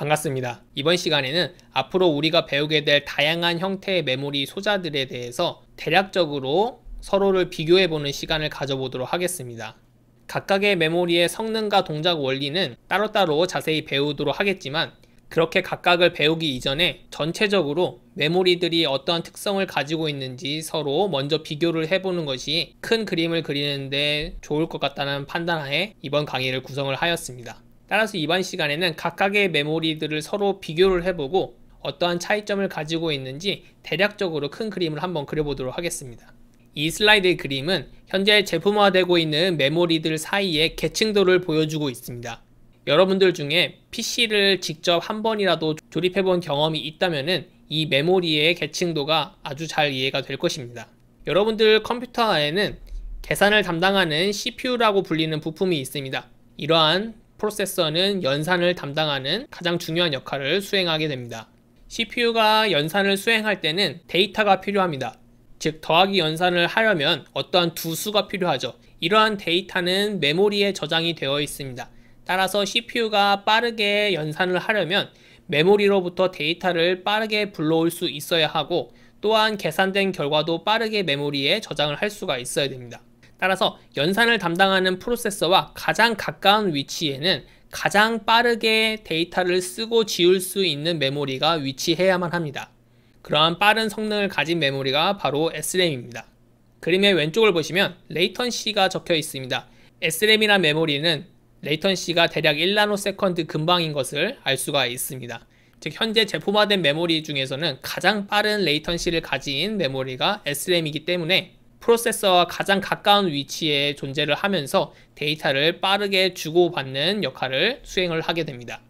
반갑습니다. 이번 시간에는 앞으로 우리가 배우게 될 다양한 형태의 메모리 소자들에 대해서 대략적으로 서로를 비교해보는 시간을 가져보도록 하겠습니다. 각각의 메모리의 성능과 동작 원리는 따로따로 자세히 배우도록 하겠지만 그렇게 각각을 배우기 이전에 전체적으로 메모리들이 어떠한 특성을 가지고 있는지 서로 먼저 비교를 해보는 것이 큰 그림을 그리는데 좋을 것 같다는 판단하에 이번 강의를 구성을 하였습니다. 따라서 이번 시간에는 각각의 메모리들을 서로 비교를 해보고 어떠한 차이점을 가지고 있는지 대략적으로 큰 그림을 한번 그려보도록 하겠습니다. 이 슬라이드의 그림은 현재 제품화되고 있는 메모리들 사이의 계층도를 보여주고 있습니다. 여러분들 중에 PC를 직접 한 번이라도 조립해본 경험이 있다면 이 메모리의 계층도가 아주 잘 이해가 될 것입니다. 여러분들 컴퓨터 안에는 계산을 담당하는 CPU라고 불리는 부품이 있습니다. 이러한 프로세서는 연산을 담당하는 가장 중요한 역할을 수행하게 됩니다. CPU가 연산을 수행할 때는 데이터가 필요합니다. 즉 더하기 연산을 하려면 어떠한 두 수가 필요하죠. 이러한 데이터는 메모리에 저장이 되어 있습니다. 따라서 CPU가 빠르게 연산을 하려면 메모리로부터 데이터를 빠르게 불러올 수 있어야 하고 또한 계산된 결과도 빠르게 메모리에 저장을 할 수가 있어야 됩니다. 따라서 연산을 담당하는 프로세서와 가장 가까운 위치에는 가장 빠르게 데이터를 쓰고 지울 수 있는 메모리가 위치해야만 합니다. 그러한 빠른 성능을 가진 메모리가 바로 SRAM입니다. 그림의 왼쪽을 보시면 레이턴시가 적혀 있습니다. SRAM이란 메모리는 레이턴시가 대략 1나노세컨드 금방인 것을 알 수가 있습니다. 즉 현재 제품화된 메모리 중에서는 가장 빠른 레이턴시를 가진 메모리가 SRAM이기 때문에 프로세서와 가장 가까운 위치에 존재를 하면서 데이터를 빠르게 주고받는 역할을 수행을 하게 됩니다.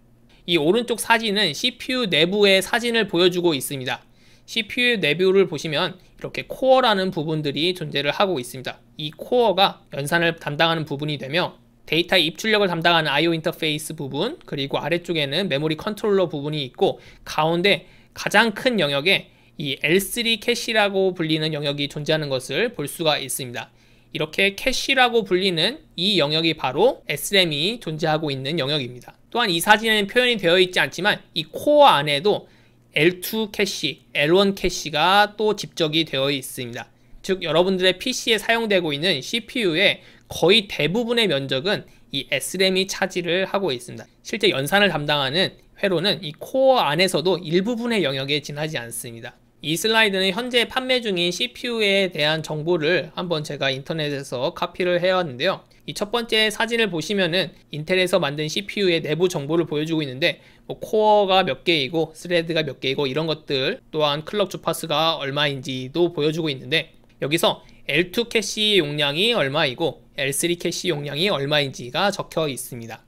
이 오른쪽 사진은 CPU 내부의 사진을 보여주고 있습니다. CPU 내부를 보시면 이렇게 코어라는 부분들이 존재를 하고 있습니다. 이 코어가 연산을 담당하는 부분이 되며 데이터의 입출력을 담당하는 I/O 인터페이스 부분 그리고 아래쪽에는 메모리 컨트롤러 부분이 있고 가운데 가장 큰 영역에 이 L3 캐시라고 불리는 영역이 존재하는 것을 볼 수가 있습니다. 이렇게 캐시라고 불리는 이 영역이 바로 s r m 이 존재하고 있는 영역입니다. 또한 이 사진에는 표현이 되어 있지 않지만 이 코어 안에도 L2 캐시, L1 캐시가 또 집적이 되어 있습니다. 즉 여러분들의 PC에 사용되고 있는 CPU의 거의 대부분의 면적은 이 SRAM이 차지를 하고 있습니다. 실제 연산을 담당하는 회로는 이 코어 안에서도 일부분의 영역에 지나지 않습니다. 이 슬라이드는 현재 판매 중인 CPU에 대한 정보를 한번 제가 인터넷에서 카피를 해왔는데요. 이 첫 번째 사진을 보시면은 인텔에서 만든 CPU의 내부 정보를 보여주고 있는데 뭐 코어가 몇 개이고 스레드가 몇 개이고 이런 것들 또한 클럭 주파수가 얼마인지도 보여주고 있는데 여기서 L2 캐시 용량이 얼마이고 L3 캐시 용량이 얼마인지가 적혀 있습니다.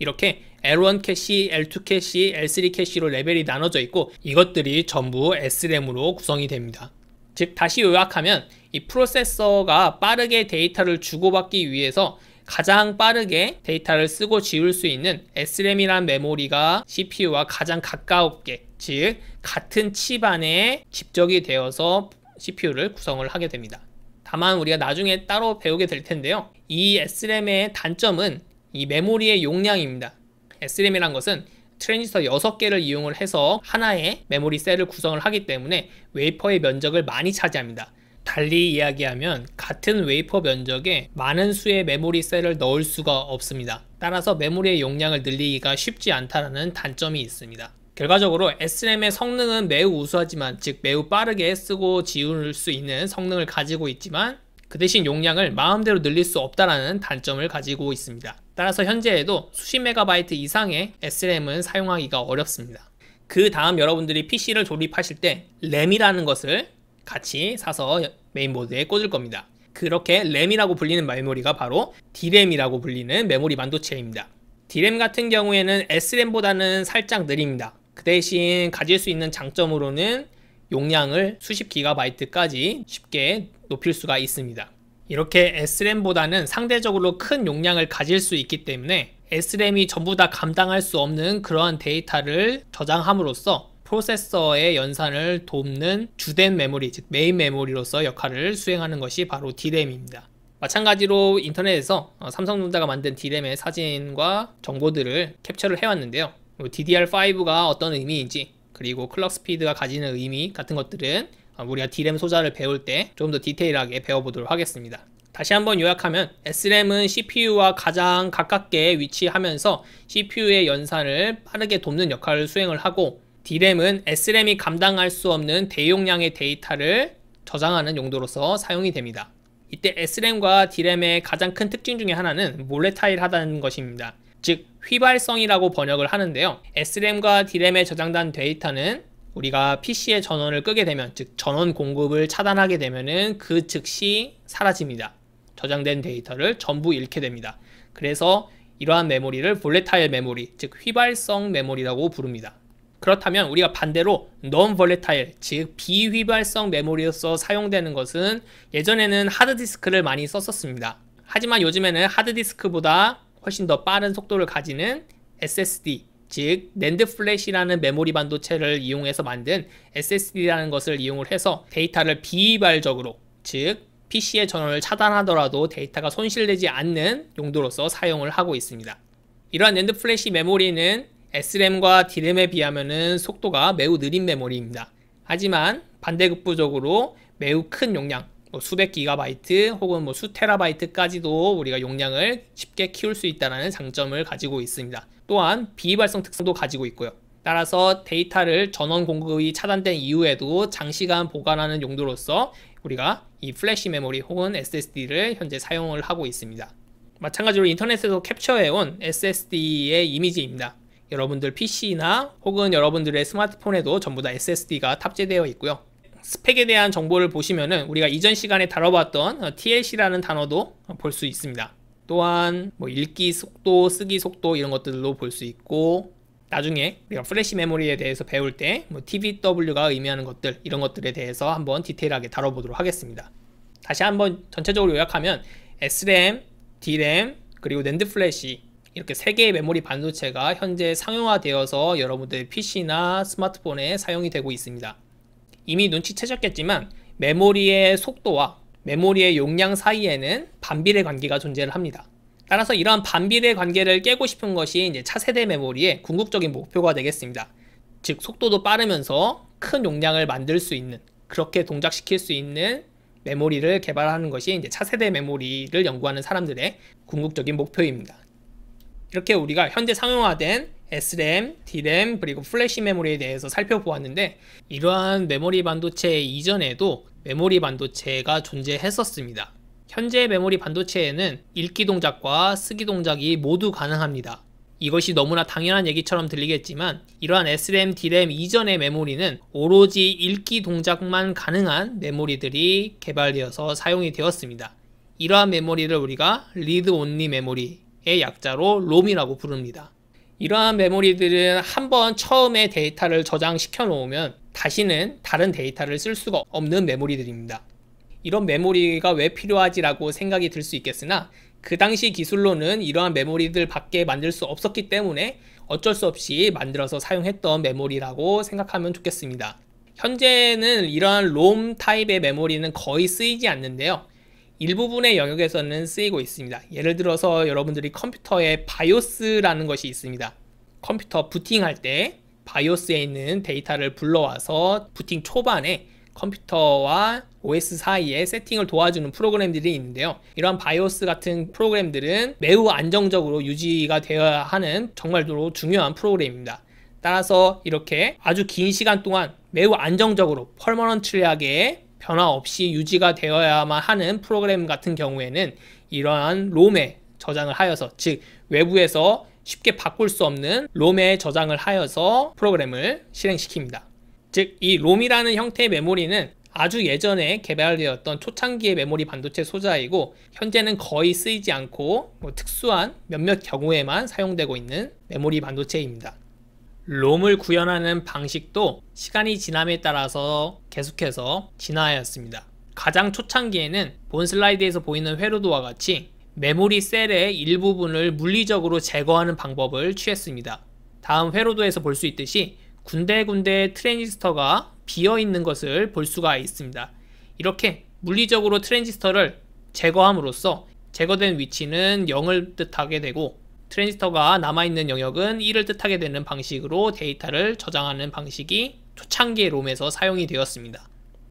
이렇게 L1 캐시, L2 캐시, L3 캐시로 레벨이 나눠져 있고 이것들이 전부 SRAM으로 구성이 됩니다. 즉 다시 요약하면 이 프로세서가 빠르게 데이터를 주고받기 위해서 가장 빠르게 데이터를 쓰고 지울 수 있는 SRAM이란 메모리가 CPU와 가장 가까웠게 즉 같은 칩 안에 집적이 되어서 CPU를 구성을 하게 됩니다. 다만 우리가 나중에 따로 배우게 될 텐데요. 이 SRAM의 단점은 이 메모리의 용량입니다. SRAM이란 것은 트랜지스터 6개를 이용을 해서 하나의 메모리 셀을 구성을 하기 때문에 웨이퍼의 면적을 많이 차지합니다. 달리 이야기하면 같은 웨이퍼 면적에 많은 수의 메모리 셀을 넣을 수가 없습니다. 따라서 메모리의 용량을 늘리기가 쉽지 않다는 단점이 있습니다. 결과적으로 SRAM의 성능은 매우 우수하지만 즉 매우 빠르게 쓰고 지울 수 있는 성능을 가지고 있지만 그 대신 용량을 마음대로 늘릴 수 없다라는 단점을 가지고 있습니다. 따라서 현재에도 수십 메가바이트 이상의 SRAM은 사용하기가 어렵습니다. 그 다음 여러분들이 PC를 조립하실 때 램이라는 것을 같이 사서 메인보드에 꽂을 겁니다. 그렇게 램이라고 불리는 메모리가 바로 D램이라고 불리는 메모리 반도체입니다. D램 같은 경우에는 s m 보다는 살짝 느립니다. 그 대신 가질 수 있는 장점으로는 용량을 수십 기가바이트까지 쉽게 높일 수가 있습니다. 이렇게 SRAM보다는 상대적으로 큰 용량을 가질 수 있기 때문에 SRAM이 전부 다 감당할 수 없는 그러한 데이터를 저장함으로써 프로세서의 연산을 돕는 주된 메모리, 즉 메인 메모리로서 역할을 수행하는 것이 바로 D램입니다. 마찬가지로 인터넷에서 어, 삼성전자가 만든 D램의 사진과 정보들을 캡처를 해왔는데요. 뭐 DDR5가 어떤 의미인지 그리고 클럭 스피드가 가지는 의미 같은 것들은 아, 우리가 D램 소자를 배울 때 좀 더 디테일하게 배워보도록 하겠습니다. 다시 한번 요약하면 SRAM은 CPU와 가장 가깝게 위치하면서 CPU의 연산을 빠르게 돕는 역할을 수행을 하고 D램은 SRAM이 감당할 수 없는 대용량의 데이터를 저장하는 용도로서 사용이 됩니다. 이때 SRAM과 D램의 가장 큰 특징 중의 하나는 몰레타일하다는 것입니다. 즉 휘발성이라고 번역을 하는데요. SRAM과 D램에 저장된 데이터는 우리가 PC의 전원을 끄게 되면 즉 전원 공급을 차단하게 되면은 그 즉시 사라집니다. 저장된 데이터를 전부 잃게 됩니다. 그래서 이러한 메모리를 볼레타일 메모리 즉 휘발성 메모리라고 부릅니다. 그렇다면 우리가 반대로 non volatile 즉 비휘발성 메모리로서 사용되는 것은 예전에는 하드디스크를 많이 썼었습니다. 하지만 요즘에는 하드디스크보다 훨씬 더 빠른 속도를 가지는 SSD 즉 낸드 플래시라는 메모리 반도체를 이용해서 만든 SSD라는 것을 이용을 해서 데이터를 비이발적으로 즉 PC의 전원을 차단하더라도 데이터가 손실되지 않는 용도로서 사용을 하고 있습니다. 이러한 낸드 플래시 메모리는 SRAM과 D램에 비하면 속도가 매우 느린 메모리입니다. 하지만 반대급부적으로 매우 큰 용량, 뭐 수백 기가바이트 혹은 뭐 수테라바이트까지도 우리가 용량을 쉽게 키울 수 있다는 장점을 가지고 있습니다. 또한 비발성 특성도 가지고 있고요. 따라서 데이터를 전원 공급이 차단된 이후에도 장시간 보관하는 용도로서 우리가 이 플래시 메모리 혹은 SSD를 현재 사용을 하고 있습니다. 마찬가지로 인터넷에서 캡처해온 SSD의 이미지입니다. 여러분들 PC나 혹은 여러분들의 스마트폰에도 전부 다 SSD가 탑재되어 있고요. 스펙에 대한 정보를 보시면은 우리가 이전 시간에 다뤄봤던 어, TLC라는 단어도 볼 수 있습니다. 또한 뭐 읽기 속도, 쓰기 속도 이런 것들로 볼 수 있고 나중에 우리가 플래시 메모리에 대해서 배울 때 뭐 t v w 가 의미하는 것들 이런 것들에 대해서 한번 디테일하게 다뤄보도록 하겠습니다. 다시 한번 전체적으로 요약하면 SRAM, DRAM, 그리고 낸드 플래시 이렇게 세 개의 메모리 반도체가 현재 상용화되어서 여러분들의 PC나 스마트폰에 사용이 되고 있습니다. 이미 눈치채셨겠지만 메모리의 속도와 메모리의 용량 사이에는 반비례 관계가 존재를 합니다. 따라서 이러한 반비례 관계를 깨고 싶은 것이 이제 차세대 메모리의 궁극적인 목표가 되겠습니다. 즉 속도도 빠르면서 큰 용량을 만들 수 있는 그렇게 동작시킬 수 있는 메모리를 개발하는 것이 이제 차세대 메모리를 연구하는 사람들의 궁극적인 목표입니다. 이렇게 우리가 현재 상용화된 SRAM, DRAM, 그리고 플래시 메모리에 대해서 살펴보았는데 이러한 메모리 반도체 이전에도 메모리 반도체가 존재했었습니다. 현재 메모리 반도체에는 읽기 동작과 쓰기 동작이 모두 가능합니다. 이것이 너무나 당연한 얘기처럼 들리겠지만 이러한 SRAM, DRAM 이전의 메모리는 오로지 읽기 동작만 가능한 메모리들이 개발되어서 사용이 되었습니다. 이러한 메모리를 우리가 리드 온리 메모리의 약자로 r o m 이라고 부릅니다. 이러한 메모리들은 한번 처음에 데이터를 저장시켜 놓으면 다시는 다른 데이터를 쓸 수가 없는 메모리들입니다. 이런 메모리가 왜 필요하지라고 생각이 들 수 있겠으나 그 당시 기술로는 이러한 메모리들 밖에 만들 수 없었기 때문에 어쩔 수 없이 만들어서 사용했던 메모리라고 생각하면 좋겠습니다. 현재는 이러한 롬 타입의 메모리는 거의 쓰이지 않는데요. 일부분의 영역에서는 쓰이고 있습니다. 예를 들어서 여러분들이 컴퓨터에 바이오스라는 것이 있습니다. 컴퓨터 부팅할 때 바이오스에 있는 데이터를 불러와서 부팅 초반에 컴퓨터와 OS 사이에 세팅을 도와주는 프로그램들이 있는데요. 이러한 바이오스 같은 프로그램들은 매우 안정적으로 유지가 되어야 하는 정말로 중요한 프로그램입니다. 따라서 이렇게 아주 긴 시간 동안 매우 안정적으로 펄머넌트리하게 변화 없이 유지가 되어야만 하는 프로그램 같은 경우에는 이러한 롬에 저장을 하여서 즉 외부에서 쉽게 바꿀 수 없는 롬에 저장을 하여서 프로그램을 실행시킵니다. 즉, 이 롬이라는 형태의 메모리는 아주 예전에 개발되었던 초창기의 메모리 반도체 소자이고 현재는 거의 쓰이지 않고 뭐 특수한 몇몇 경우에만 사용되고 있는 메모리 반도체입니다. 롬을 구현하는 방식도 시간이 지남에 따라서 계속해서 진화하였습니다. 가장 초창기에는 본 슬라이드에서 보이는 회로도와 같이 메모리 셀의 일부분을 물리적으로 제거하는 방법을 취했습니다. 다음 회로도에서 볼 수 있듯이 군데군데 트랜지스터가 비어있는 것을 볼 수가 있습니다. 이렇게 물리적으로 트랜지스터를 제거함으로써 제거된 위치는 0을 뜻하게 되고 트랜지스터가 남아있는 영역은 1을 뜻하게 되는 방식으로 데이터를 저장하는 방식이 초창기 의 롬에서 사용이 되었습니다.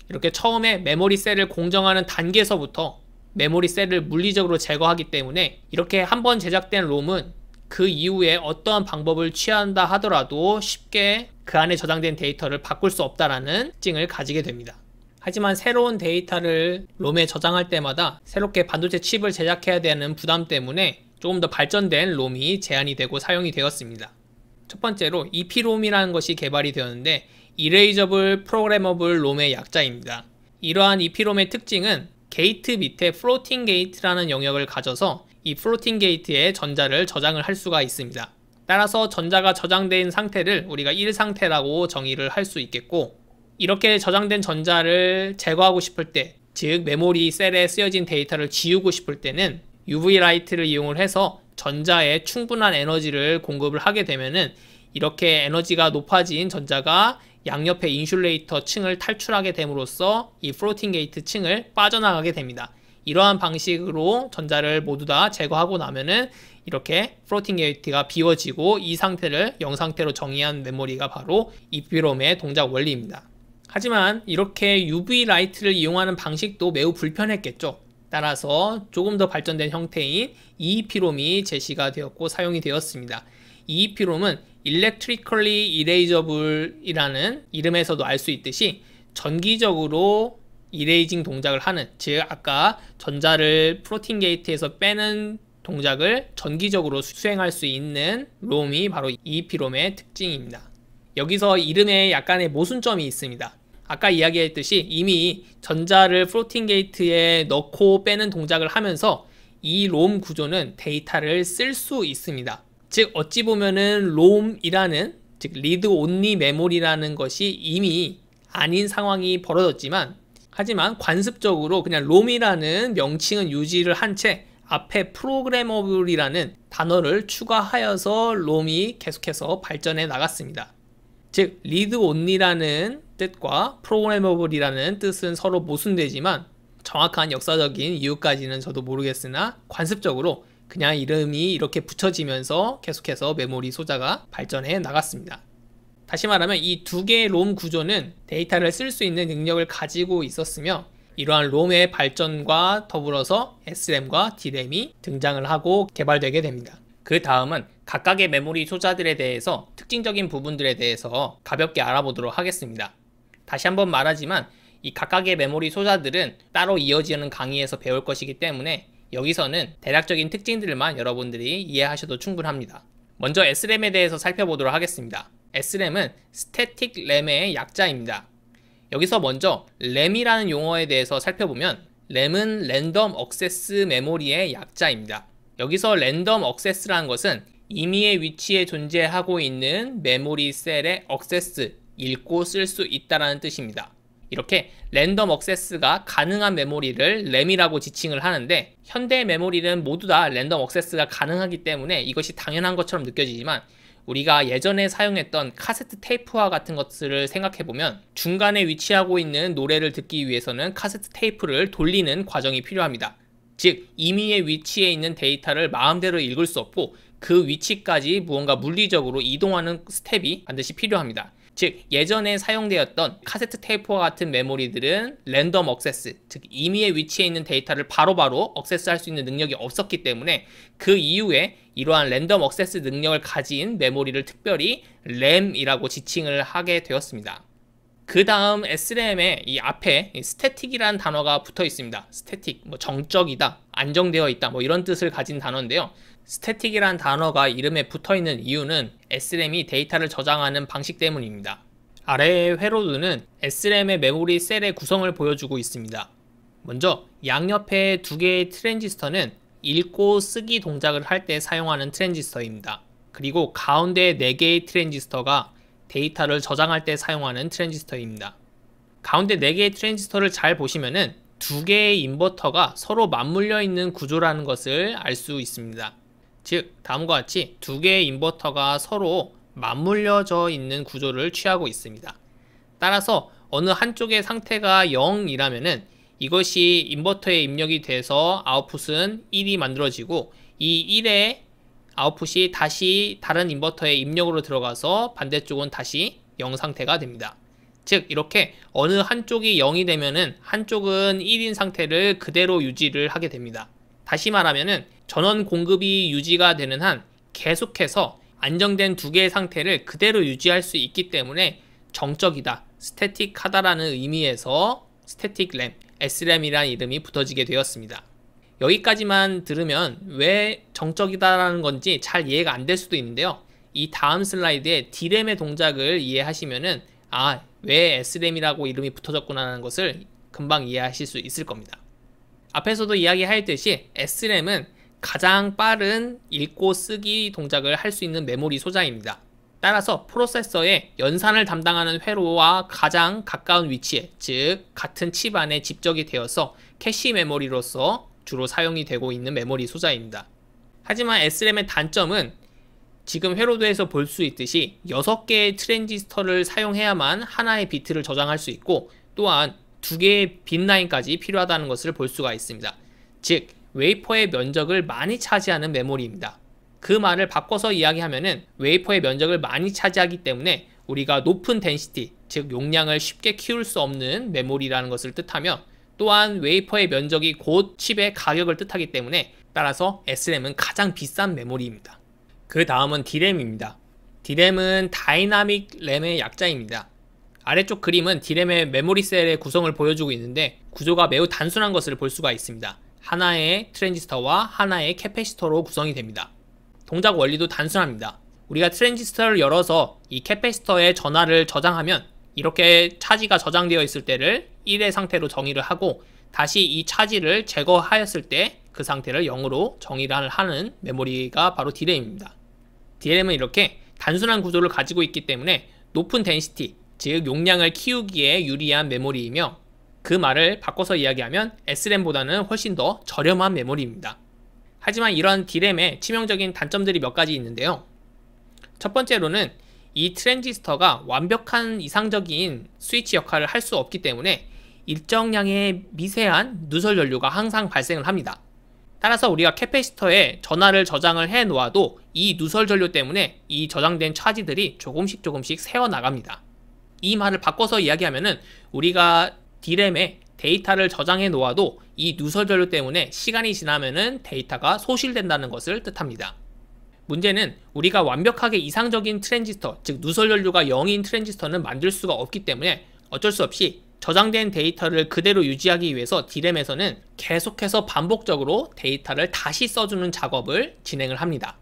이렇게 처음에 메모리 셀을 공정하는 단계에서부터 메모리 셀을 물리적으로 제거하기 때문에 이렇게 한번 제작된 롬은 그 이후에 어떠한 방법을 취한다 하더라도 쉽게 그 안에 저장된 데이터를 바꿀 수 없다라는 특징을 가지게 됩니다. 하지만 새로운 데이터를 롬에 저장할 때마다 새롭게 반도체 칩을 제작해야 되는 부담 때문에 조금 더 발전된 롬이 제한이 되고 사용이 되었습니다. 첫 번째로 EP롬이라는 것이 개발이 되었는데 이레이저블 프로그래머블 롬의 약자입니다. 이러한 EP롬의 특징은 게이트 밑에 플로팅 게이트라는 영역을 가져서 이 플로팅 게이트에 전자를 저장을 할 수가 있습니다. 따라서 전자가 저장된 상태를 우리가 1상태라고 정의를 할 수 있겠고 이렇게 저장된 전자를 제거하고 싶을 때, 즉 메모리 셀에 쓰여진 데이터를 지우고 싶을 때는 UV 라이트를 이용을 해서 전자에 충분한 에너지를 공급을 하게 되면은 이렇게 에너지가 높아진 전자가 양옆의 인슐레이터 층을 탈출하게 됨으로써 이 플로팅 게이트 층을 빠져나가게 됩니다. 이러한 방식으로 전자를 모두 다 제거하고 나면은 이렇게 플로팅 게이트가 비워지고 이 상태를 영 상태로 정의한 메모리가 바로 EPROM의 동작 원리입니다. 하지만 이렇게 UV 라이트를 이용하는 방식도 매우 불편했겠죠. 따라서 조금 더 발전된 형태인 EEPROM이 제시가 되었고 사용이 되었습니다. EEPROM은 electrically erasable이라는 이름에서도 알 수 있듯이 전기적으로 이레이징 동작을 하는 즉 아까 전자를 프로틴 게이트에서 빼는 동작을 전기적으로 수행할 수 있는 롬이 바로 EP롬의 특징입니다. 여기서 이름에 약간의 모순점이 있습니다. 아까 이야기했듯이 이미 전자를 프로틴 게이트에 넣고 빼는 동작을 하면서 이 롬 구조는 데이터를 쓸 수 있습니다. 즉 어찌 보면은 롬이라는 즉 리드 온리 메모리라는 것이 이미 아닌 상황이 벌어졌지만 하지만 관습적으로 그냥 롬이라는 명칭은 유지를 한 채 앞에 프로그래머블이라는 단어를 추가하여서 롬이 계속해서 발전해 나갔습니다. 즉 리드 온리라는 뜻과 프로그래머블이라는 뜻은 서로 모순되지만 정확한 역사적인 이유까지는 저도 모르겠으나 관습적으로 그냥 이름이 이렇게 붙여지면서 계속해서 메모리 소자가 발전해 나갔습니다. 다시 말하면 이 두 개의 롬 구조는 데이터를 쓸 수 있는 능력을 가지고 있었으며 이러한 롬의 발전과 더불어서 SRAM과 DRAM이 등장을 하고 개발되게 됩니다. 그 다음은 각각의 메모리 소자들에 대해서 특징적인 부분들에 대해서 가볍게 알아보도록 하겠습니다. 다시 한번 말하지만 이 각각의 메모리 소자들은 따로 이어지는 강의에서 배울 것이기 때문에 여기서는 대략적인 특징들만 여러분들이 이해하셔도 충분합니다. 먼저 SRAM에 대해서 살펴보도록 하겠습니다. SRAM은 Static RAM의 약자입니다. 여기서 먼저 RAM이라는 용어에 대해서 살펴보면 RAM은 랜덤 억세스 메모리의 약자입니다. 여기서 랜덤 억세스라는 것은 임의의 위치에 존재하고 있는 메모리 셀의 억세스, 읽고 쓸 수 있다라는 뜻입니다. 이렇게 랜덤 억세스가 가능한 메모리를 램이라고 지칭을 하는데 현대 메모리는 모두 다 랜덤 억세스가 가능하기 때문에 이것이 당연한 것처럼 느껴지지만 우리가 예전에 사용했던 카세트 테이프와 같은 것들을 생각해보면 중간에 위치하고 있는 노래를 듣기 위해서는 카세트 테이프를 돌리는 과정이 필요합니다. 즉이미의 위치에 있는 데이터를 마음대로 읽을 수 없고 그 위치까지 무언가 물리적으로 이동하는 스텝이 반드시 필요합니다. 즉 예전에 사용되었던 카세트 테이프와 같은 메모리들은 랜덤 억세스, 즉 임의의 위치에 있는 데이터를 바로바로 억세스할 수 있는 능력이 없었기 때문에 그 이후에 이러한 랜덤 억세스 능력을 가진 메모리를 특별히 램이라고 지칭을 하게 되었습니다. 그 다음 SRAM의 이 앞에 스태틱이라는 단어가 붙어 있습니다. 스태틱, 뭐 정적이다, 안정되어 있다, 뭐 이런 뜻을 가진 단어인데요. 스태틱이란 단어가 이름에 붙어있는 이유는 SRAM이 데이터를 저장하는 방식 때문입니다. 아래의 회로두는 SRAM의 메모리 셀의 구성을 보여주고 있습니다. 먼저 양옆에 두 개의 트랜지스터는 읽고 쓰기 동작을 할 때 사용하는 트랜지스터입니다. 그리고 가운데 네 개의 트랜지스터가 데이터를 저장할 때 사용하는 트랜지스터입니다. 가운데 네 개의 트랜지스터를 잘 보시면은 두 개의 인버터가 서로 맞물려 있는 구조라는 것을 알 수 있습니다. 즉 다음과 같이 두 개의 인버터가 서로 맞물려져 있는 구조를 취하고 있습니다. 따라서 어느 한쪽의 상태가 0이라면은 이것이 인버터에 입력이 돼서 아웃풋은 1이 만들어지고 이 1의 아웃풋이 다시 다른 인버터의 입력으로 들어가서 반대쪽은 다시 0 상태가 됩니다. 즉 이렇게 어느 한쪽이 0이 되면은 한쪽은 1인 상태를 그대로 유지를 하게 됩니다. 다시 말하면은 전원 공급이 유지가 되는 한 계속해서 안정된 두 개의 상태를 그대로 유지할 수 있기 때문에 정적이다, 스태틱하다라는 의미에서 스태틱 램, s m 이라는 이름이 붙어지게 되었습니다. 여기까지만 들으면 왜 정적이다라는 건지 잘 이해가 안 될 수도 있는데요. 이 다음 슬라이드의 D램의 동작을 이해하시면은 아, 왜 s m 이라고 이름이 붙어졌구나 하는 것을 금방 이해하실 수 있을 겁니다. 앞에서도 이야기하였듯이 SRAM은 가장 빠른 읽고 쓰기 동작을 할 수 있는 메모리 소자입니다. 따라서 프로세서의 연산을 담당하는 회로와 가장 가까운 위치에 즉 같은 칩 안에 집적이 되어서 캐시 메모리로서 주로 사용이 되고 있는 메모리 소자입니다. 하지만 SRAM의 단점은 지금 회로도에서 볼 수 있듯이 6개의 트랜지스터를 사용해야만 하나의 비트를 저장할 수 있고 또한 두 개의 빈 라인까지 필요하다는 것을 볼 수가 있습니다. 즉, 웨이퍼의 면적을 많이 차지하는 메모리입니다. 그 말을 바꿔서 이야기하면은 웨이퍼의 면적을 많이 차지하기 때문에 우리가 높은 덴시티, 즉 용량을 쉽게 키울 수 없는 메모리라는 것을 뜻하며 또한 웨이퍼의 면적이 곧 칩의 가격을 뜻하기 때문에 따라서 SRAM은 가장 비싼 메모리입니다. 그 다음은 D램입니다. D램은 다이나믹 램의 약자입니다. 아래쪽 그림은 디램의 메모리 셀의 구성을 보여주고 있는데 구조가 매우 단순한 것을 볼 수가 있습니다. 하나의 트랜지스터와 하나의 캐페시터로 구성이 됩니다. 동작 원리도 단순합니다. 우리가 트랜지스터를 열어서 이캐페시터에 전화를 저장하면 이렇게 차지가 저장되어 있을 때를 1의 상태로 정의를 하고 다시 이 차지를 제거하였을 때 그 상태를 0으로 정의를 하는 메모리가 바로 DRAM입니다. DRAM은 이렇게 단순한 구조를 가지고 있기 때문에 높은 덴시티, 즉 용량을 키우기에 유리한 메모리이며 그 말을 바꿔서 이야기하면 SRAM보다는 훨씬 더 저렴한 메모리입니다. 하지만 이런 D램의 치명적인 단점들이 몇 가지 있는데요. 첫 번째로는 이 트랜지스터가 완벽한 이상적인 스위치 역할을 할 수 없기 때문에 일정량의 미세한 누설 연료가 항상 발생을 합니다. 따라서 우리가 캐패시터에 전화를 저장을 해 놓아도 이 누설 전류 때문에 이 저장된 차지들이 조금씩 조금씩 새어 나갑니다. 이 말을 바꿔서 이야기하면은 우리가 디램에 데이터를 저장해 놓아도 이 누설 전류 때문에 시간이 지나면은 데이터가 소실된다는 것을 뜻합니다. 문제는 우리가 완벽하게 이상적인 트랜지스터, 즉 누설 전류가 0인 트랜지스터는 만들 수가 없기 때문에 어쩔 수 없이 저장된 데이터를 그대로 유지하기 위해서 디램에서는 계속해서 반복적으로 데이터를 다시 써주는 작업을 진행을 합니다.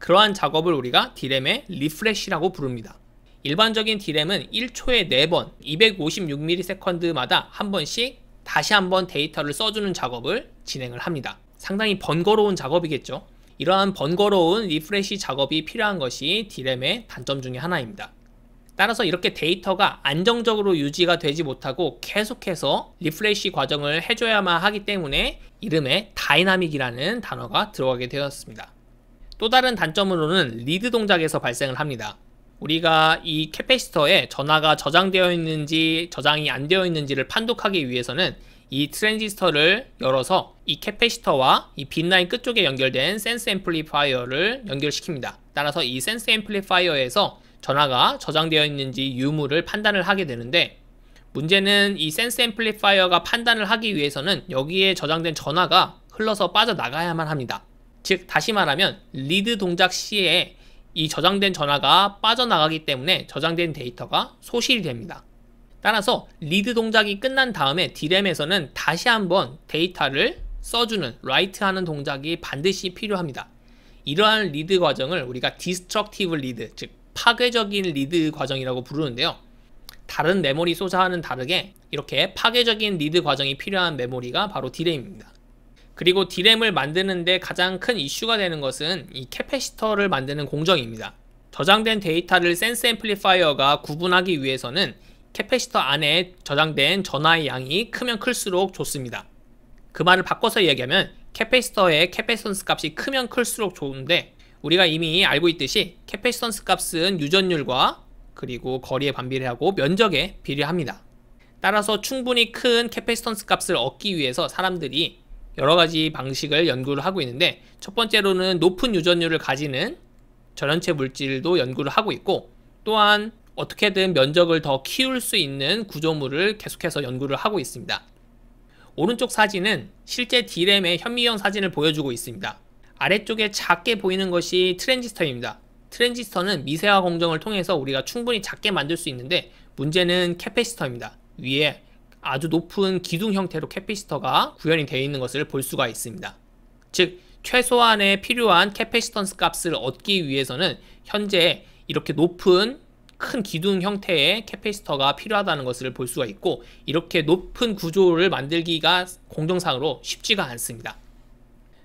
그러한 작업을 우리가 디램의 리프레시라고 부릅니다. 일반적인 D램은 1초에 4번 256ms마다 한 번씩 다시 한 번 데이터를 써주는 작업을 진행을 합니다. 상당히 번거로운 작업이겠죠. 이러한 번거로운 리프레시 작업이 필요한 것이 D램의 단점 중의 하나입니다. 따라서 이렇게 데이터가 안정적으로 유지가 되지 못하고 계속해서 리프레시 과정을 해줘야만 하기 때문에 이름에 다이나믹이라는 단어가 들어가게 되었습니다. 또 다른 단점으로는 리드 동작에서 발생을 합니다. 우리가 이 캐패시터에 전화가 저장되어 있는지 저장이 안 되어 있는지를 판독하기 위해서는 이 트랜지스터를 열어서 이 캐패시터와 이 빈라인 끝쪽에 연결된 센스 앰플리파이어를 연결시킵니다. 따라서 이 센스 앰플리파이어에서 전화가 저장되어 있는지 유무를 판단을 하게 되는데 문제는 이 센스 앰플리파이어가 판단을 하기 위해서는 여기에 저장된 전화가 흘러서 빠져나가야만 합니다. 즉 다시 말하면 리드 동작 시에 이 저장된 전화가 빠져나가기 때문에 저장된 데이터가 소실이 됩니다. 따라서 리드 동작이 끝난 다음에 디램에서는 다시 한번 데이터를 써주는 라이트하는 동작이 반드시 필요합니다. 이러한 리드 과정을 우리가 디스트럭티브 리드, 즉 파괴적인 리드 과정이라고 부르는데요. 다른 메모리 소사와는 다르게 이렇게 파괴적인 리드 과정이 필요한 메모리가 바로 디램입니다. 그리고 디램을 만드는데 가장 큰 이슈가 되는 것은 이 캐패시터를 만드는 공정입니다. 저장된 데이터를 센스 앰플리파이어가 구분하기 위해서는 캐패시터 안에 저장된 전화의 양이 크면 클수록 좋습니다. 그 말을 바꿔서 이야기하면 캐패시터의 캐패선스 값이 크면 클수록 좋은데 우리가 이미 알고 있듯이 캐패시턴스 값은 유전율과 그리고 거리에 반비례하고 면적에 비례합니다. 따라서 충분히 큰 캐패시턴스 값을 얻기 위해서 사람들이 여러 가지 방식을 연구를 하고 있는데 첫 번째로는 높은 유전율을 가지는 전원체 물질도 연구를 하고 있고 또한 어떻게든 면적을 더 키울 수 있는 구조물을 계속해서 연구를 하고 있습니다. 오른쪽 사진은 실제 디램의 현미경 사진을 보여주고 있습니다. 아래쪽에 작게 보이는 것이 트랜지스터입니다. 트랜지스터는 미세화 공정을 통해서 우리가 충분히 작게 만들 수 있는데 문제는 캐패시터입니다. 위에 아주 높은 기둥 형태로 캐피시터가 구현이 되어 있는 것을 볼 수가 있습니다. 즉 최소한의 필요한 캐피시턴스 값을 얻기 위해서는 현재 이렇게 높은 큰 기둥 형태의 캐피시터가 필요하다는 것을 볼 수가 있고 이렇게 높은 구조를 만들기가 공정상으로 쉽지가 않습니다.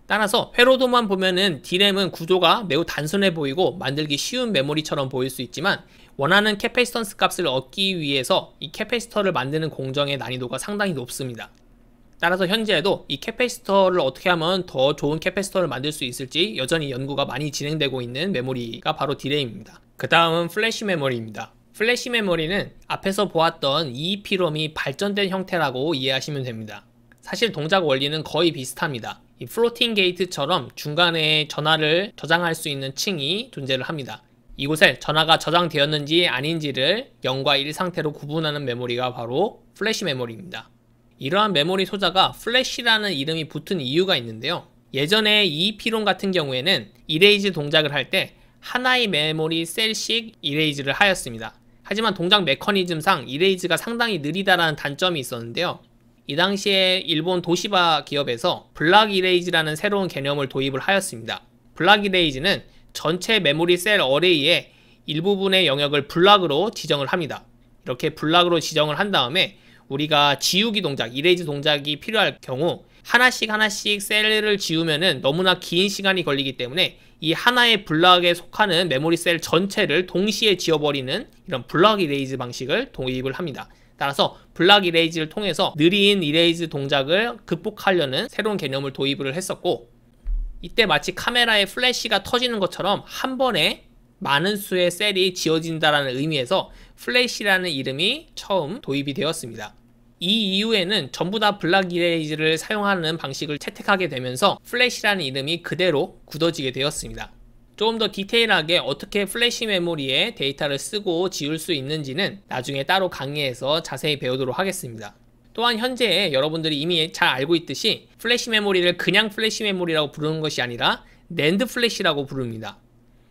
따라서 회로도만 보면은 D램은 구조가 매우 단순해 보이고 만들기 쉬운 메모리처럼 보일 수 있지만 원하는 캐페스턴스 값을 얻기 위해서 이캐페스터를 만드는 공정의 난이도가 상당히 높습니다. 따라서 현재에도 이캐페스터를 어떻게 하면 더 좋은 캐페스터를 만들 수 있을지 여전히 연구가 많이 진행되고 있는 메모리가 바로 D램입니다. 그 다음은 플래시 메모리입니다. 플래시 메모리는 앞에서 보았던 EEP롬이 발전된 형태라고 이해하시면 됩니다. 사실 동작 원리는 거의 비슷합니다. 이 플로팅 게이트처럼 중간에 전화를 저장할 수 있는 층이 존재를 합니다. 이곳에 전화가 저장되었는지 아닌지를 0과 1 상태로 구분하는 메모리가 바로 플래시 메모리입니다. 이러한 메모리 소자가 플래시라는 이름이 붙은 이유가 있는데요. 예전에 EEP롬 같은 경우에는 이레이즈 동작을 할 때 하나의 메모리 셀씩 이레이즈를 하였습니다. 하지만 동작 메커니즘상 이레이즈가 상당히 느리다라는 단점이 있었는데요. 이 당시에 일본 도시바 기업에서 블락 이레이즈라는 새로운 개념을 도입을 하였습니다. 블락 이레이즈는 전체 메모리 셀 어레이의 일부분의 영역을 블락으로 지정을 합니다. 이렇게 블락으로 지정을 한 다음에 우리가 지우기 동작, 이레이즈 동작이 필요할 경우 하나씩 하나씩 셀을 지우면 너무나 긴 시간이 걸리기 때문에 이 하나의 블락에 속하는 메모리 셀 전체를 동시에 지워버리는 이런 블락 이레이즈 방식을 도입을 합니다. 따라서 블락 이레이즈를 통해서 느린 이레이즈 동작을 극복하려는 새로운 개념을 도입을 했었고 이때 마치 카메라의 플래시가 터지는 것처럼 한 번에 많은 수의 셀이 지어진다라는 의미에서 플래시라는 이름이 처음 도입이 되었습니다. 이 이후에는 전부 다 블락 이레이즈를 사용하는 방식을 채택하게 되면서 플래시라는 이름이 그대로 굳어지게 되었습니다. 조금 더 디테일하게 어떻게 플래시 메모리에 데이터를 쓰고 지울 수 있는지는 나중에 따로 강의에서 자세히 배우도록 하겠습니다. 또한 현재 여러분들이 이미 잘 알고 있듯이 플래시 메모리를 그냥 플래시 메모리라고 부르는 것이 아니라 낸드 플래시라고 부릅니다.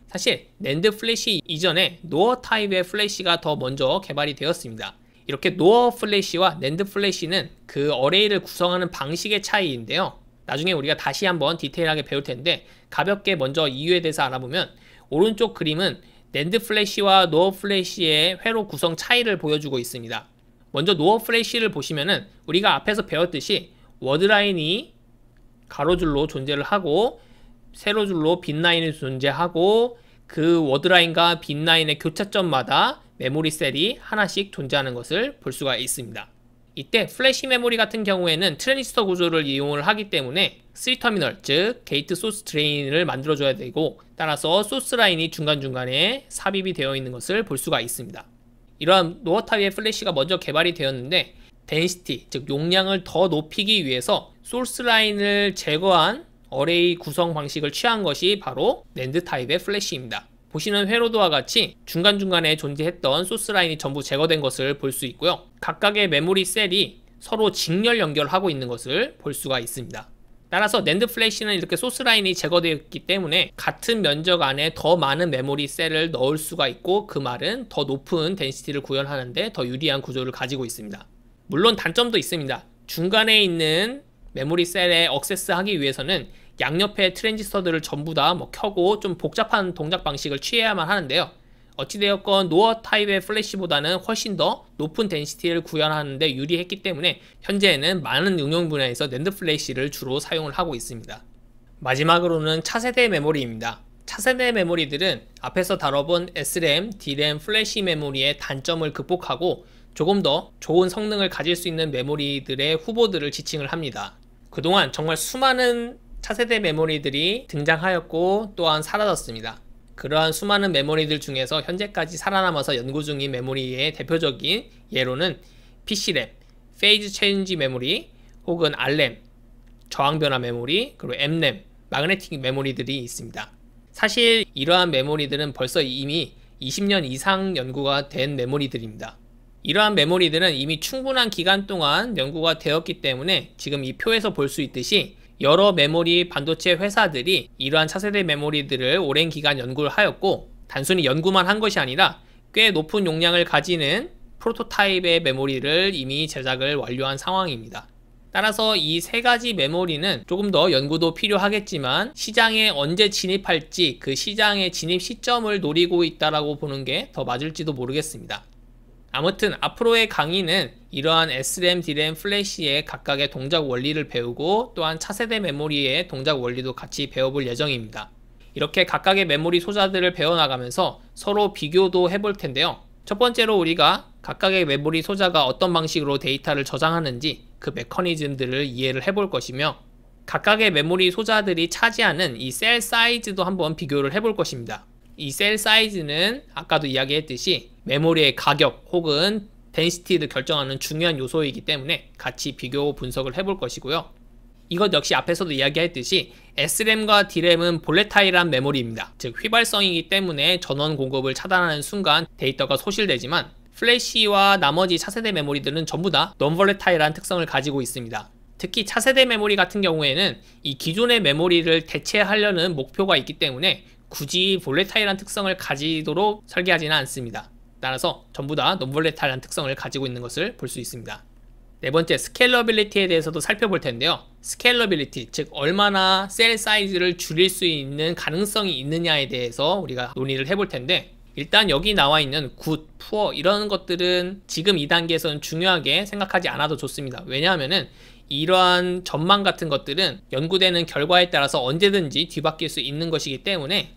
사실 낸드 플래시 이전에 노어 타입의 플래시가 더 먼저 개발이 되었습니다. 이렇게 노어 플래시와 낸드 플래시는 그 어레이를 구성하는 방식의 차이인데요. 나중에 우리가 다시 한번 디테일하게 배울 텐데 가볍게 먼저 이유에 대해서 알아보면 오른쪽 그림은 랜드 플래시와 노어 플래시의 회로 구성 차이를 보여주고 있습니다. 먼저 노어 플래시를 보시면은 우리가 앞에서 배웠듯이 워드라인이 가로줄로 존재를 하고 세로줄로 빈라인이 존재하고 그 워드라인과 빈라인의 교차점마다 메모리 셀이 하나씩 존재하는 것을 볼 수가 있습니다. 이때 플래시 메모리 같은 경우에는 트랜지스터 구조를 이용을 하기 때문에 3터미널, 즉 게이트 소스 드레인을 만들어줘야 되고 따라서 소스 라인이 중간중간에 삽입이 되어 있는 것을 볼 수가 있습니다. 이러한 노어타입의 플래시가 먼저 개발이 되었는데 덴시티, 즉 용량을 더 높이기 위해서 소스 라인을 제거한 어레이 구성 방식을 취한 것이 바로 랜드 타입의 플래시입니다. 보시는 회로도와 같이 중간중간에 존재했던 소스 라인이 전부 제거된 것을 볼 수 있고요. 각각의 메모리 셀이 서로 직렬 연결하고 있는 것을 볼 수가 있습니다. 따라서 낸드 플래시는 이렇게 소스 라인이 제거되어 있기 때문에 같은 면적 안에 더 많은 메모리 셀을 넣을 수가 있고 그 말은 더 높은 덴시티를 구현하는데 더 유리한 구조를 가지고 있습니다. 물론 단점도 있습니다. 중간에 있는 메모리 셀에 억세스하기 위해서는 양옆에 트랜지스터들을 전부 다 뭐 켜고 좀 복잡한 동작 방식을 취해야만 하는데요. 어찌되었건 노어 타입의 플래시보다는 훨씬 더 높은 덴시티를 구현하는데 유리했기 때문에 현재에는 많은 응용 분야에서 랜드 플래시를 주로 사용을 하고 있습니다. 마지막으로는 차세대 메모리입니다. 차세대 메모리들은 앞에서 다뤄본 SRAM, DRAM, 플래시 메모리의 단점을 극복하고 조금 더 좋은 성능을 가질 수 있는 메모리들의 후보들을 지칭을 합니다. 그동안 정말 수많은 차세대 메모리들이 등장하였고 또한 사라졌습니다. 그러한 수많은 메모리들 중에서 현재까지 살아남아서 연구 중인 메모리의 대표적인 예로는 PC램, 페이즈 체인지 메모리, 혹은 RRAM, 저항 변화 메모리, 그리고 MRAM, 마그네틱 메모리들이 있습니다. 사실 이러한 메모리들은 벌써 이미 20년 이상 연구가 된 메모리들입니다. 이러한 메모리들은 이미 충분한 기간 동안 연구가 되었기 때문에 지금 이 표에서 볼 수 있듯이 여러 메모리 반도체 회사들이 이러한 차세대 메모리들을 오랜 기간 연구를 하였고 단순히 연구만 한 것이 아니라 꽤 높은 용량을 가지는 프로토타입의 메모리를 이미 제작을 완료한 상황입니다. 따라서 이 세 가지 메모리는 조금 더 연구도 필요하겠지만 시장에 언제 진입할지 그 시장의 진입 시점을 노리고 있다라고 보는 게 더 맞을지도 모르겠습니다. 아무튼 앞으로의 강의는 이러한 SRAM, DRAM, 플래시의 각각의 동작 원리를 배우고 또한 차세대 메모리의 동작 원리도 같이 배워볼 예정입니다. 이렇게 각각의 메모리 소자들을 배워나가면서 서로 비교도 해볼 텐데요. 첫 번째로 우리가 각각의 메모리 소자가 어떤 방식으로 데이터를 저장하는지 그 메커니즘들을 이해를 해볼 것이며 각각의 메모리 소자들이 차지하는 이 셀 사이즈도 한번 비교를 해볼 것입니다. 이셀 사이즈는 아까도 이야기했듯이 메모리의 가격 혹은 덴시티를 결정하는 중요한 요소이기 때문에 같이 비교 분석을 해볼 것이고요. 이것 역시 앞에서도 이야기했듯이 SRAM과 DRAM은 볼레타일한 메모리입니다. 즉 휘발성이기 때문에 전원 공급을 차단하는 순간 데이터가 소실되지만 플래시와 나머지 차세대 메모리들은 전부 다넌볼레타일한 특성을 가지고 있습니다. 특히 차세대 메모리 같은 경우에는 이 기존의 메모리를 대체하려는 목표가 있기 때문에 굳이 볼레타일한 특성을 가지도록 설계하지는 않습니다. 따라서 전부 다 논볼레타일한 특성을 가지고 있는 것을 볼 수 있습니다. 네 번째, 스케일러빌리티에 대해서도 살펴볼 텐데요. 스케일러빌리티, 즉 얼마나 셀 사이즈를 줄일 수 있는 가능성이 있느냐에 대해서 우리가 논의를 해볼 텐데 일단 여기 나와 있는 굿, 푸어 이런 것들은 지금 이 단계에서는 중요하게 생각하지 않아도 좋습니다. 왜냐하면 이러한 전망 같은 것들은 연구되는 결과에 따라서 언제든지 뒤바뀔 수 있는 것이기 때문에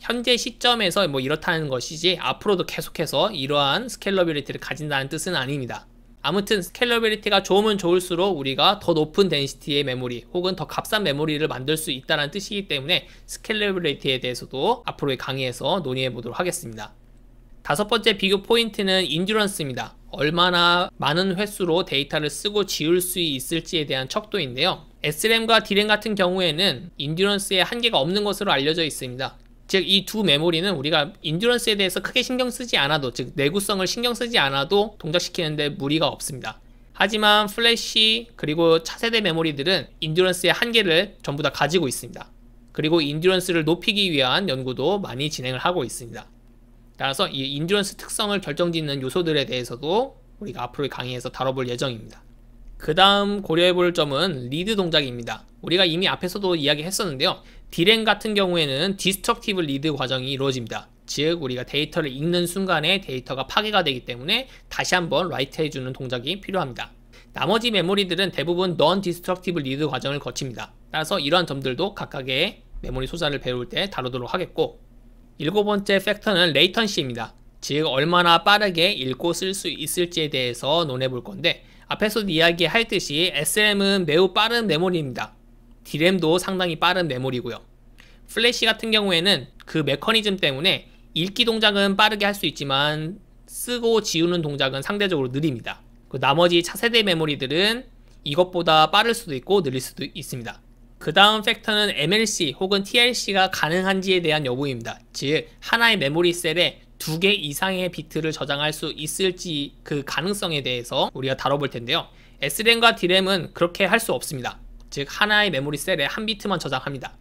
현재 시점에서 뭐 이렇다는 것이지 앞으로도 계속해서 이러한 스케일러빌리티를 가진다는 뜻은 아닙니다. 아무튼 스케일러빌리티가 좋으면 좋을수록 우리가 더 높은 덴시티의 메모리 혹은 더 값싼 메모리를 만들 수 있다는 뜻이기 때문에 스케일러빌리티에 대해서도 앞으로의 강의에서 논의해 보도록 하겠습니다. 다섯 번째 비교 포인트는 인듀런스입니다. 얼마나 많은 횟수로 데이터를 쓰고 지울 수 있을지에 대한 척도인데요. SRAM과 d m 같은 경우에는 인듀런스의 한계가 없는 것으로 알려져 있습니다. 즉이두 메모리는 우리가 인듀런스에 대해서 크게 신경 쓰지 않아도 즉 내구성을 신경 쓰지 않아도 동작시키는데 무리가 없습니다. 하지만 플래시 그리고 차세대 메모리들은 인듀런스의 한계를 전부 다 가지고 있습니다. 그리고 인듀런스를 높이기 위한 연구도 많이 진행을 하고 있습니다. 따라서 이 인듀런스 특성을 결정짓는 요소들에 대해서도 우리가 앞으로 강의에서 다뤄볼 예정입니다. 그 다음 고려해볼 점은 리드 동작입니다. 우리가 이미 앞에서도 이야기했었는데요. 디램 같은 경우에는 디스트럭티브 리드 과정이 이루어집니다. 즉 우리가 데이터를 읽는 순간에 데이터가 파괴가 되기 때문에 다시 한번 라이트 해주는 동작이 필요합니다. 나머지 메모리들은 대부분 넌 디스트럭티브 리드 과정을 거칩니다. 따라서 이러한 점들도 각각의 메모리 소자를 배울 때 다루도록 하겠고 일곱 번째 팩터는 레이턴시입니다. 즉 얼마나 빠르게 읽고 쓸 수 있을지에 대해서 논해 볼 건데 앞에서 이야기할 듯이 s m 은 매우 빠른 메모리입니다. 디 m 도 상당히 빠른 메모리고요. 플래시 같은 경우에는 그 메커니즘 때문에 읽기 동작은 빠르게 할 수 있지만 쓰고 지우는 동작은 상대적으로 느립니다. 그 나머지 차세대 메모리들은 이것보다 빠를 수도 있고 느릴 수도 있습니다. 그 다음 팩터는 MLC 혹은 TLC가 가능한지에 대한 여부입니다. 즉, 하나의 메모리 셀에 두 개 이상의 비트를 저장할 수 있을지 그 가능성에 대해서 우리가 다뤄볼 텐데요. s m 과 d m 은 그렇게 할 수 없습니다. 즉 하나의 메모리 셀에 한 비트만 저장합니다.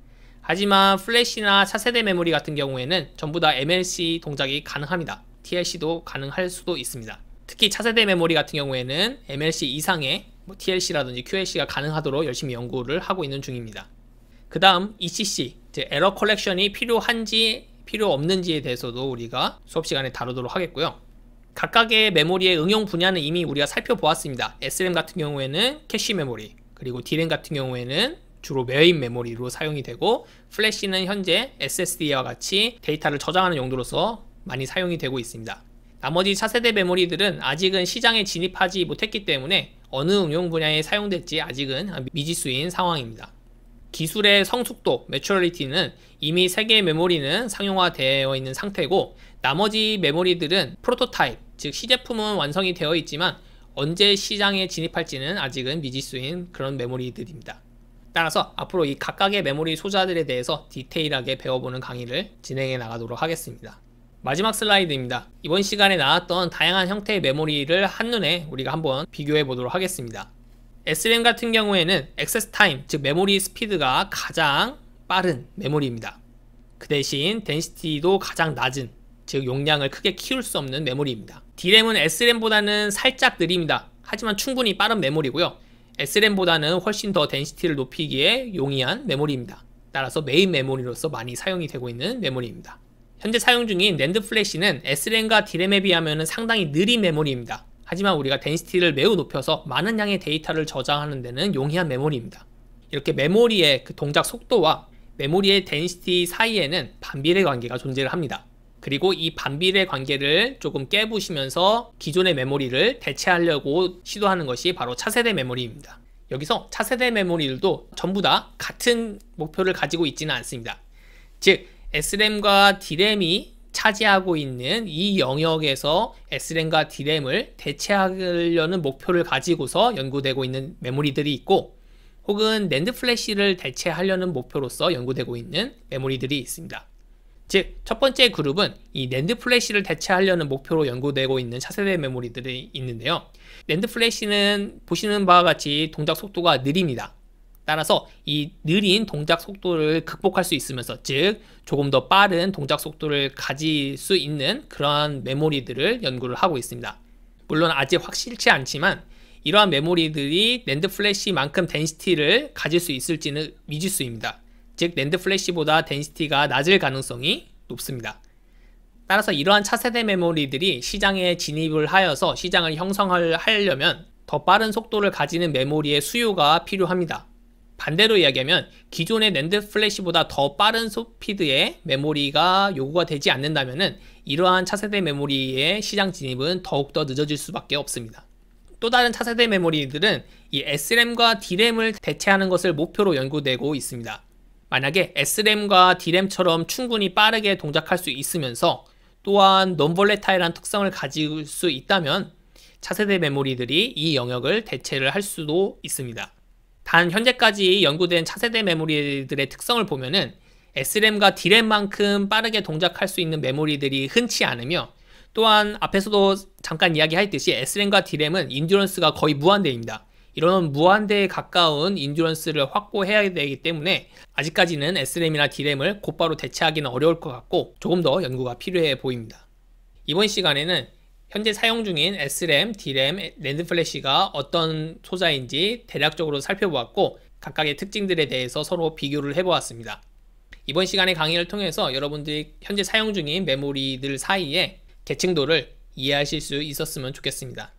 하지만 플래시나 차세대 메모리 같은 경우에는 전부 다 MLC 동작이 가능합니다. TLC도 가능할 수도 있습니다. 특히 차세대 메모리 같은 경우에는 MLC 이상의 뭐 TLC라든지 QLC가 가능하도록 열심히 연구를 하고 있는 중입니다. 그 다음 ECC, 즉 에러 컬렉션이 필요한지 필요 없는지에 대해서도 우리가 수업 시간에 다루도록 하겠고요. 각각의 메모리의 응용 분야는 이미 우리가 살펴보았습니다. SRAM 같은 경우에는 캐시 메모리, 그리고 디램 같은 경우에는 주로 메인 메모리로 사용이 되고 플래시는 현재 SSD와 같이 데이터를 저장하는 용도로서 많이 사용이 되고 있습니다. 나머지 차세대 메모리들은 아직은 시장에 진입하지 못했기 때문에 어느 응용 분야에 사용될지 아직은 미지수인 상황입니다. 기술의 성숙도, 매추얼리티는 이미 세개의 메모리는 상용화되어 있는 상태고 나머지 메모리들은 프로토타입, 즉 시제품은 완성이 되어 있지만 언제 시장에 진입할지는 아직은 미지수인 그런 메모리들입니다. 따라서 앞으로 이 각각의 메모리 소자들에 대해서 디테일하게 배워보는 강의를 진행해 나가도록 하겠습니다. 마지막 슬라이드입니다. 이번 시간에 나왔던 다양한 형태의 메모리를 한눈에 우리가 한번 비교해 보도록 하겠습니다. SRAM 같은 경우에는 액세스 타임, 즉 메모리 스피드가 가장 빠른 메모리입니다. 그 대신 덴시티도 가장 낮은 즉 용량을 크게 키울 수 없는 메모리입니다. D램은 S램보다는 살짝 느립니다. 하지만 충분히 빠른 메모리고요. S램보다는 훨씬 더 덴시티를 높이기에 용이한 메모리입니다. 따라서 메인 메모리로서 많이 사용이 되고 있는 메모리입니다. 현재 사용 중인 랜드 플래시는 S램과 D램에 비하면 상당히 느린 메모리입니다. 하지만 우리가 덴시티를 매우 높여서 많은 양의 데이터를 저장하는 데는 용이한 메모리입니다. 이렇게 메모리의 그 동작 속도와 메모리의 덴시티 사이에는 반비례 관계가 존재를 합니다. 그리고 이 반비례 관계를 조금 깨부시면서 기존의 메모리를 대체하려고 시도하는 것이 바로 차세대 메모리입니다. 여기서 차세대 메모리들도 전부 다 같은 목표를 가지고 있지는 않습니다. 즉, SRAM과 D램이 차지하고 있는 이 영역에서 SRAM과 D램을 대체하려는 목표를 가지고서 연구되고 있는 메모리들이 있고 혹은 랜드 플래시를 대체하려는 목표로서 연구되고 있는 메모리들이 있습니다. 즉, 첫 번째 그룹은 이랜드 플래시를 대체하려는 목표로 연구되고 있는 차세대 메모리들이 있는데요. 랜드 플래시는 보시는 바와 같이 동작 속도가 느립니다. 따라서 이 느린 동작 속도를 극복할 수 있으면서 즉 조금 더 빠른 동작 속도를 가질 수 있는 그러한 메모리들을 연구를 하고 있습니다. 물론 아직 확실치 않지만 이러한 메모리들이 랜드 플래시만큼 덴시티를 가질 수 있을지는 미지수입니다. 즉 랜드 플래시보다 덴시티가 낮을 가능성이 높습니다. 따라서 이러한 차세대 메모리들이 시장에 진입을 하여서 시장을 형성하려면 더 빠른 속도를 가지는 메모리의 수요가 필요합니다. 반대로 이야기하면 기존의 랜드 플래시보다 더 빠른 소피드의 메모리가 요구가 되지 않는다면 이러한 차세대 메모리의 시장 진입은 더욱더 늦어질 수밖에 없습니다. 또 다른 차세대 메모리들은 이 SRAM과 DRAM을 대체하는 것을 목표로 연구되고 있습니다. 만약에 SRAM과 DRAM처럼 충분히 빠르게 동작할 수 있으면서 또한 논볼레타일한 특성을 가질 수 있다면 차세대 메모리들이 이 영역을 대체를 할 수도 있습니다. 단 현재까지 연구된 차세대 메모리들의 특성을 보면은 SRAM과 DRAM만큼 빠르게 동작할 수 있는 메모리들이 흔치 않으며 또한 앞에서도 잠깐 이야기했듯이 SRAM과 DRAM은 인듀런스가 거의 무한대입니다. 이런 무한대에 가까운 인듀런스를 확보해야 되기 때문에 아직까지는 SRAM이나 d m 을 곧바로 대체하기는 어려울 것 같고 조금 더 연구가 필요해 보입니다. 이번 시간에는 현재 사용 중인 SRAM, d m 랜드 플래시가 어떤 소자인지 대략적으로 살펴보았고 각각의 특징들에 대해서 서로 비교를 해보았습니다. 이번 시간의 강의를 통해서 여러분들이 현재 사용 중인 메모리들 사이에 계층도를 이해하실 수 있었으면 좋겠습니다.